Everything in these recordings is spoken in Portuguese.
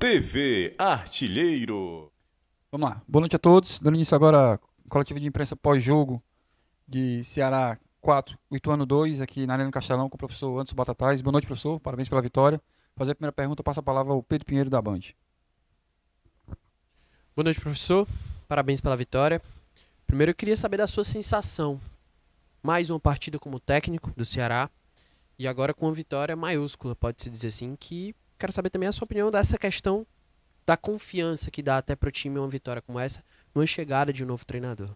TV Artilheiro. Vamos lá. Boa noite a todos. Dando início agora à coletiva de imprensa pós-jogo de Ceará 4, ano 2, aqui na Arena Castelão com o professor Anderson Batatais. Boa noite, professor. Parabéns pela vitória. Fazer a primeira pergunta, passa a palavra ao Pedro Pinheiro da Band. Boa noite, professor. Parabéns pela vitória. Primeiro eu queria saber da sua sensação. Mais uma partida como técnico do Ceará e agora com uma vitória maiúscula, pode-se dizer assim, que quero saber também a sua opinião dessa questão da confiança que dá até para o time uma vitória como essa, numa chegada de um novo treinador.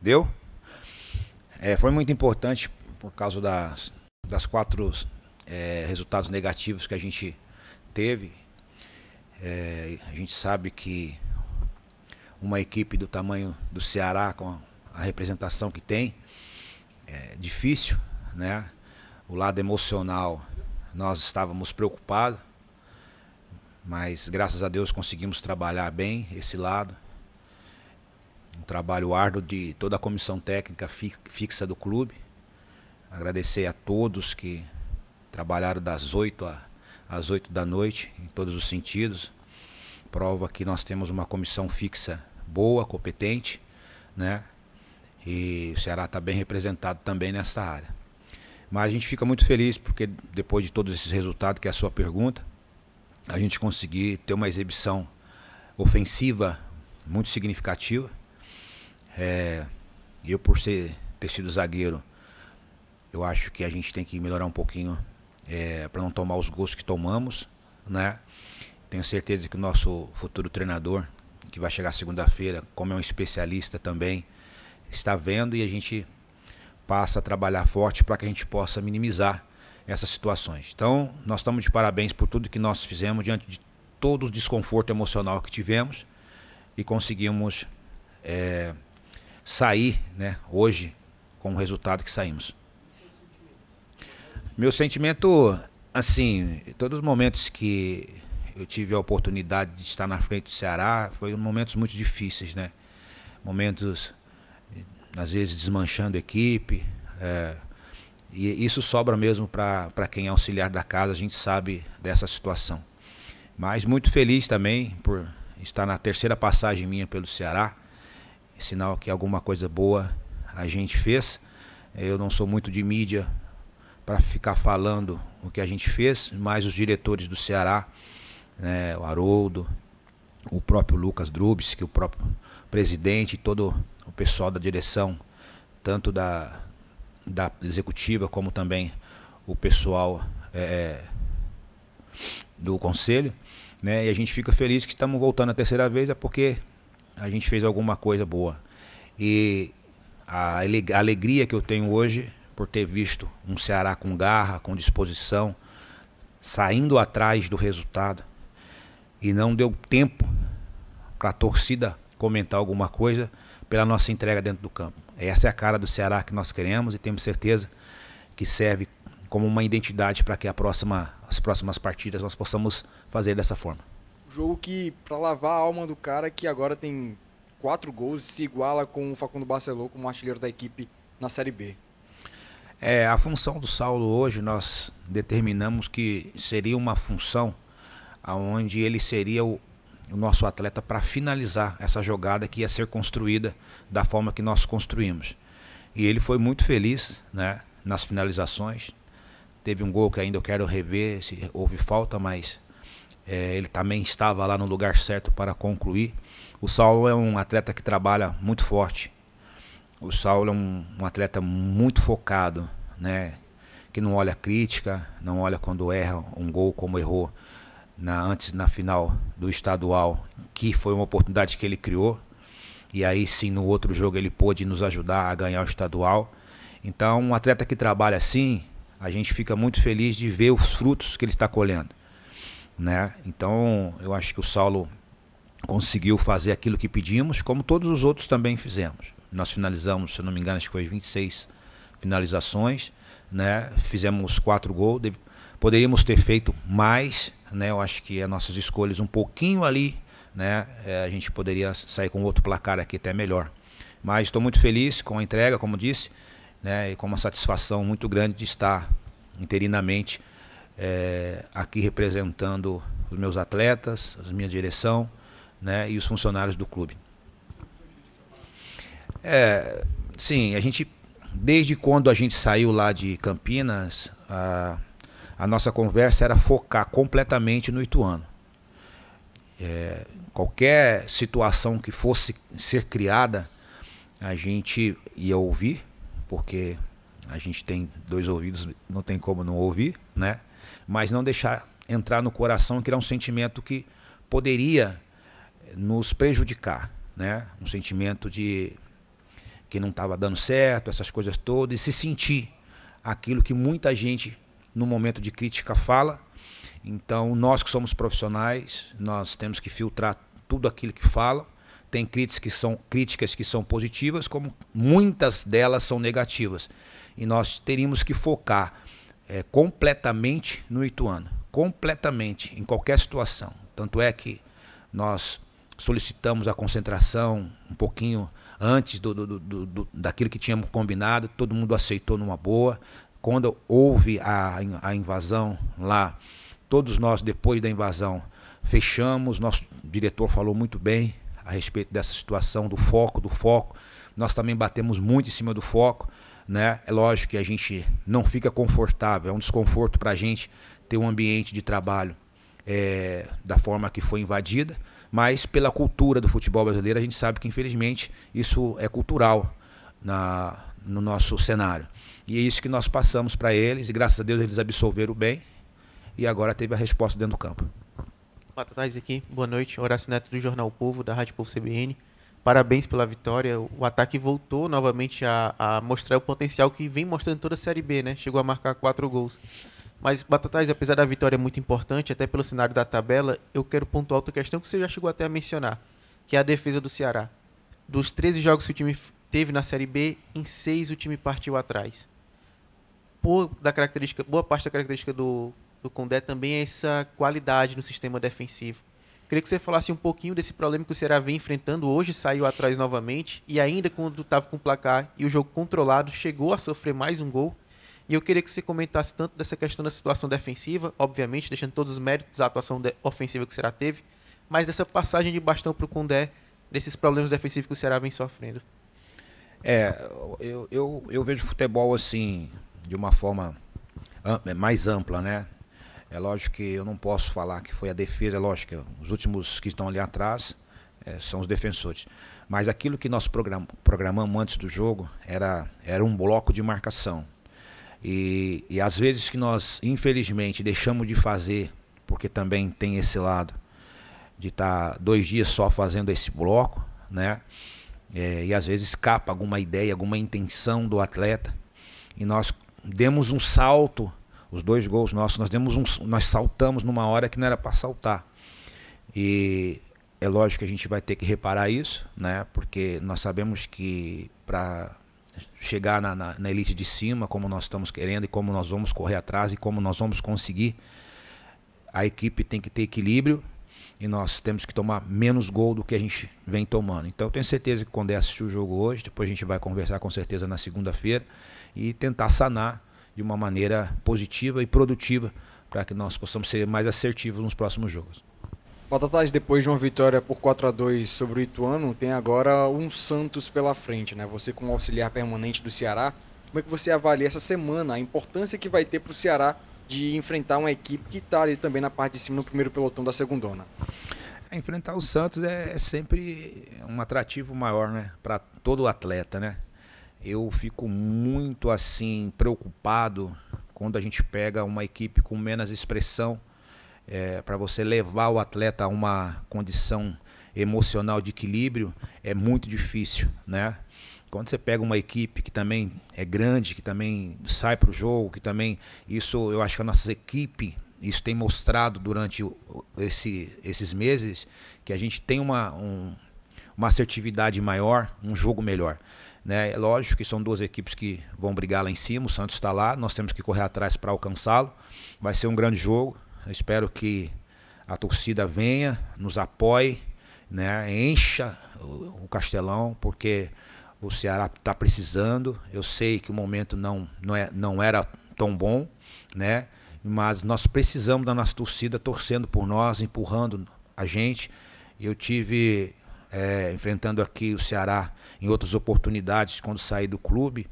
Deu? É, foi muito importante por causa das, das quatro é, resultados negativos que a gente teve. É, a gente sabe que uma equipe do tamanho do Ceará, com a representação que tem, é difícil né? O lado emocional, nós estávamos preocupados, mas graças a Deus conseguimos trabalhar bem esse lado. Um trabalho árduo de toda a comissão técnica fixa do clube. Agradecer a todos que trabalharam das 8 às 8 da noite, em todos os sentidos. Prova que nós temos uma comissão fixa boa, competente, né? E o Ceará está bem representado também nessa área. Mas a gente fica muito feliz porque depois de todos esses resultados, que é a sua pergunta, a gente conseguir ter uma exibição ofensiva muito significativa. É, eu por ser ter sido zagueiro, eu acho que a gente tem que melhorar um pouquinho é, para não tomar os gostos que tomamos, né? Tenho certeza que o nosso futuro treinador, que vai chegar segunda-feira, como é um especialista também, está vendo e a gente passa a trabalhar forte para que a gente possa minimizar essas situações. Então, nós estamos de parabéns por tudo que nós fizemos diante de todo o desconforto emocional que tivemos e conseguimos é, sair né, hoje com o resultado que saímos. Meu sentimento, assim, todos os momentos que eu tive a oportunidade de estar na frente do Ceará foram momentos muito difíceis, né? Momentos às vezes desmanchando equipe. É, e isso sobra mesmo para quem é auxiliar da casa, a gente sabe dessa situação. Mas muito feliz também por estar na terceira passagem minha pelo Ceará, sinal que alguma coisa boa a gente fez. Eu não sou muito de mídia para ficar falando o que a gente fez, mas os diretores do Ceará, né, o Haroldo, o próprio Lucas Drubes, que o próprio presidente e todo o pessoal da direção, tanto da, da executiva como também o pessoal é, é, do conselho, né? E a gente fica feliz que estamos voltando a terceira vez, é porque a gente fez alguma coisa boa. E a alegria que eu tenho hoje por ter visto um Ceará com garra, com disposição, saindo atrás do resultado. E não deu tempo para a torcida comentar alguma coisa pela nossa entrega dentro do campo. Essa é a cara do Ceará que nós queremos e temos certeza que serve como uma identidade para que próxima, as próximas partidas nós possamos fazer dessa forma. Jogo que, para lavar a alma do cara que agora tem quatro gols se iguala com o Facundo Barceló, como artilheiro da equipe na Série B. É, a função do Saulo hoje nós determinamos que seria uma função aonde ele seria o, o nosso atleta para finalizar essa jogada que ia ser construída da forma que nós construímos. E ele foi muito feliz né, nas finalizações. Teve um gol que ainda eu quero rever, se houve falta, mas é, ele também estava lá no lugar certo para concluir. O Saulo é um atleta que trabalha muito forte. O Saulo é um, um atleta muito focado, né? que não olha crítica, não olha quando erra um gol como errou na, antes na final do estadual, que foi uma oportunidade que ele criou. E aí sim, no outro jogo, ele pôde nos ajudar a ganhar o estadual. Então, um atleta que trabalha assim, a gente fica muito feliz de ver os frutos que ele está colhendo. Né? Então, eu acho que o Saulo conseguiu fazer aquilo que pedimos, como todos os outros também fizemos. Nós finalizamos, se eu não me engano, acho que foi 26 finalizações, né? Fizemos quatro gols, Poderíamos ter feito mais, né? Eu acho que as nossas escolhas um pouquinho ali, né? É, a gente poderia sair com outro placar aqui até melhor. Mas estou muito feliz com a entrega, como disse, né? E com uma satisfação muito grande de estar interinamente é, aqui representando os meus atletas, a minha direção, né? E os funcionários do clube. É, sim, a gente desde quando a gente saiu lá de Campinas, a a nossa conversa era focar completamente no Ituano. É, qualquer situação que fosse ser criada, a gente ia ouvir, porque a gente tem dois ouvidos, não tem como não ouvir, né? Mas não deixar entrar no coração que era um sentimento que poderia nos prejudicar, né? Um sentimento de que não estava dando certo, essas coisas todas, e se sentir aquilo que muita gente no momento de crítica fala. Então, nós que somos profissionais, nós temos que filtrar tudo aquilo que fala Tem críticas que são críticas que são positivas, como muitas delas são negativas. E nós teríamos que focar é, completamente no Ituano, completamente em qualquer situação. Tanto é que nós solicitamos a concentração um pouquinho antes do, do, do, do daquilo que tínhamos combinado, todo mundo aceitou numa boa quando houve a, a invasão lá, todos nós, depois da invasão, fechamos. Nosso diretor falou muito bem a respeito dessa situação do foco, do foco. Nós também batemos muito em cima do foco. Né? É lógico que a gente não fica confortável, é um desconforto para a gente ter um ambiente de trabalho é, da forma que foi invadida, mas pela cultura do futebol brasileiro, a gente sabe que infelizmente isso é cultural na, no nosso cenário. E é isso que nós passamos para eles, e graças a Deus eles absolveram bem, e agora teve a resposta dentro do campo. Matataz aqui, boa noite. Horácio Neto do Jornal Povo, da Rádio Povo CBN. Parabéns pela vitória. O ataque voltou novamente a, a mostrar o potencial que vem mostrando toda a Série B, né? Chegou a marcar quatro gols. Mas, Batatais, apesar da vitória é muito importante, até pelo cenário da tabela, eu quero pontuar outra questão que você já chegou até a mencionar, que é a defesa do Ceará. Dos 13 jogos que o time teve na Série B, em seis o time partiu atrás por da característica, boa parte da característica do, do Condé também é essa qualidade no sistema defensivo. Queria que você falasse um pouquinho desse problema que o Ceará vem enfrentando hoje, saiu atrás novamente e ainda quando estava com o placar e o jogo controlado, chegou a sofrer mais um gol. E eu queria que você comentasse tanto dessa questão da situação defensiva, obviamente, deixando todos os méritos à atuação ofensiva que o Ceará teve, mas dessa passagem de bastão para o Condé, desses problemas defensivos que o Ceará vem sofrendo. É, eu, eu, eu vejo futebol assim, de uma forma é, mais ampla, né? É lógico que eu não posso falar que foi a defesa, é lógico que os últimos que estão ali atrás é, são os defensores. Mas aquilo que nós programamos antes do jogo era, era um bloco de marcação. E, e às vezes que nós, infelizmente, deixamos de fazer, porque também tem esse lado de estar tá dois dias só fazendo esse bloco, né? É, e às vezes escapa alguma ideia, alguma intenção do atleta. E nós demos um salto, os dois gols nossos, nós demos um, nós saltamos numa hora que não era para saltar. E é lógico que a gente vai ter que reparar isso, né? Porque nós sabemos que para chegar na, na, na, elite de cima, como nós estamos querendo e como nós vamos correr atrás e como nós vamos conseguir, a equipe tem que ter equilíbrio e nós temos que tomar menos gol do que a gente vem tomando. Então tenho certeza que quando é assistir o jogo hoje, depois a gente vai conversar com certeza na segunda-feira e tentar sanar de uma maneira positiva e produtiva para que nós possamos ser mais assertivos nos próximos jogos. Batatais, depois de uma vitória por 4 a 2 sobre o Ituano, tem agora um Santos pela frente, né? Você como auxiliar permanente do Ceará, como é que você avalia essa semana, a importância que vai ter para o Ceará de enfrentar uma equipe que está ali também na parte de cima no primeiro pelotão da segundona. É, enfrentar o Santos é, é, sempre um atrativo maior, né, para todo atleta, né? Eu fico muito assim preocupado quando a gente pega uma equipe com menos expressão é, para você levar o atleta a uma condição emocional de equilíbrio é muito difícil, né? Quando você pega uma equipe que também é grande, que também sai para o jogo, que também. Isso eu acho que a nossa equipe, isso tem mostrado durante esse, esses meses, que a gente tem uma, um, uma assertividade maior, um jogo melhor. Né? É lógico que são duas equipes que vão brigar lá em cima, o Santos está lá, nós temos que correr atrás para alcançá-lo. Vai ser um grande jogo. Eu espero que a torcida venha, nos apoie, né? encha o, o castelão, porque o Ceará está precisando. Eu sei que o momento não, não, é, não era tão bom, né? Mas nós precisamos da nossa torcida torcendo por nós, empurrando a gente. Eu tive é, enfrentando aqui o Ceará em outras oportunidades quando saí do clube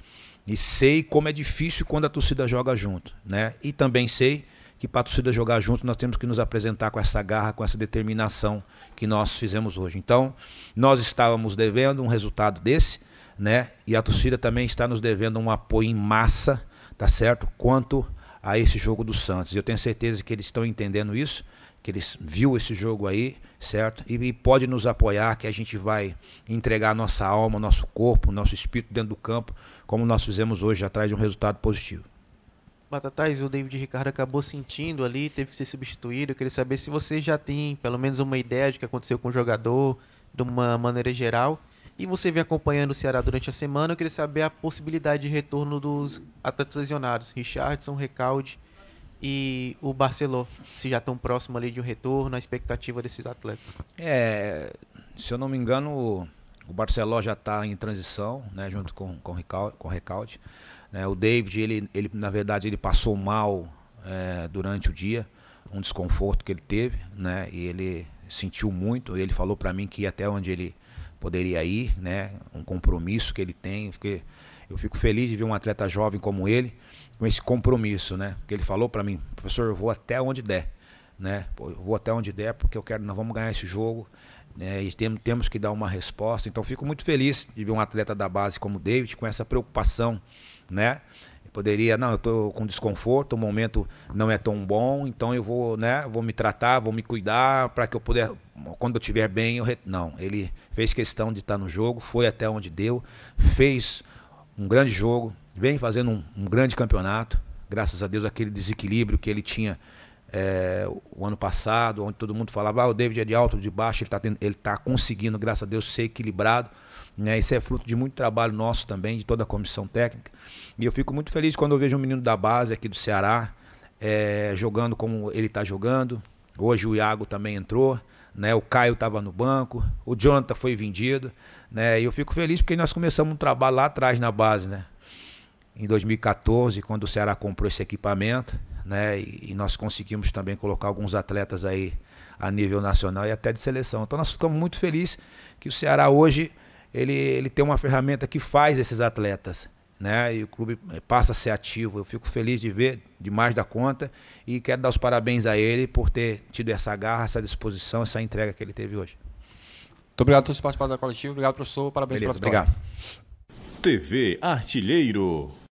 e sei como é difícil quando a torcida joga junto, né? E também sei que para a torcida jogar junto nós temos que nos apresentar com essa garra, com essa determinação que nós fizemos hoje. Então, nós estávamos devendo um resultado desse, né? E a torcida também está nos devendo um apoio em massa, tá certo? Quanto a esse jogo do Santos. Eu tenho certeza que eles estão entendendo isso, que eles viu esse jogo aí, certo? E, e pode nos apoiar, que a gente vai entregar nossa alma, nosso corpo, nosso espírito dentro do campo, como nós fizemos hoje atrás de um resultado positivo. Batatais, o David Ricardo acabou sentindo ali, teve que ser substituído. Eu queria saber se você já tem pelo menos uma ideia de que aconteceu com o jogador, de uma maneira geral. E você vem acompanhando o Ceará durante a semana. Eu queria saber a possibilidade de retorno dos atletas lesionados, Richardson, Recalde e o Barceló, se já estão próximos ali de um retorno, a expectativa desses atletas. É, se eu não me engano, o Barceló já está em transição, né, junto com, com, Recalde, com né. Recalde. o David, ele, ele, na verdade, ele passou mal é, durante o dia, um desconforto que ele teve, né, e ele sentiu muito, ele falou para mim que ia até onde ele poderia ir, né? Um compromisso que ele tem, porque eu fico feliz de ver um atleta jovem como ele com esse compromisso, né? Porque ele falou para mim, professor, eu vou até onde der, né? Eu vou até onde der porque eu quero, nós vamos ganhar esse jogo, né? E tem, temos que dar uma resposta. Então fico muito feliz de ver um atleta da base como o David com essa preocupação, né? Poderia, não, eu estou com desconforto, o momento não é tão bom, então eu vou, né, vou me tratar, vou me cuidar para que eu puder, quando eu estiver bem, eu re... não, ele fez questão de estar no jogo, foi até onde deu, fez um grande jogo, vem fazendo um, um grande campeonato, graças a Deus aquele desequilíbrio que ele tinha é, o ano passado, onde todo mundo falava, ah, o David é de alto, de baixo, ele está tá conseguindo, graças a Deus, ser equilibrado. Né? Isso é fruto de muito trabalho nosso também, de toda a comissão técnica. E eu fico muito feliz quando eu vejo um menino da base aqui do Ceará é, jogando como ele está jogando. Hoje o Iago também entrou, né? o Caio estava no banco, o Jonathan foi vendido. Né? E eu fico feliz porque nós começamos um trabalho lá atrás na base. Né? Em 2014, quando o Ceará comprou esse equipamento, né? e, e nós conseguimos também colocar alguns atletas aí a nível nacional e até de seleção. Então nós ficamos muito felizes que o Ceará hoje ele, ele tem uma ferramenta que faz esses atletas. Né? E o clube eh, passa a ser ativo. Eu fico feliz de ver demais da conta e quero dar os parabéns a ele por ter tido essa garra, essa disposição, essa entrega que ele teve hoje. Muito obrigado a todos os participantes da coletiva, obrigado professor, parabéns Beleza, pela vitória. Obrigado. TV Artilheiro.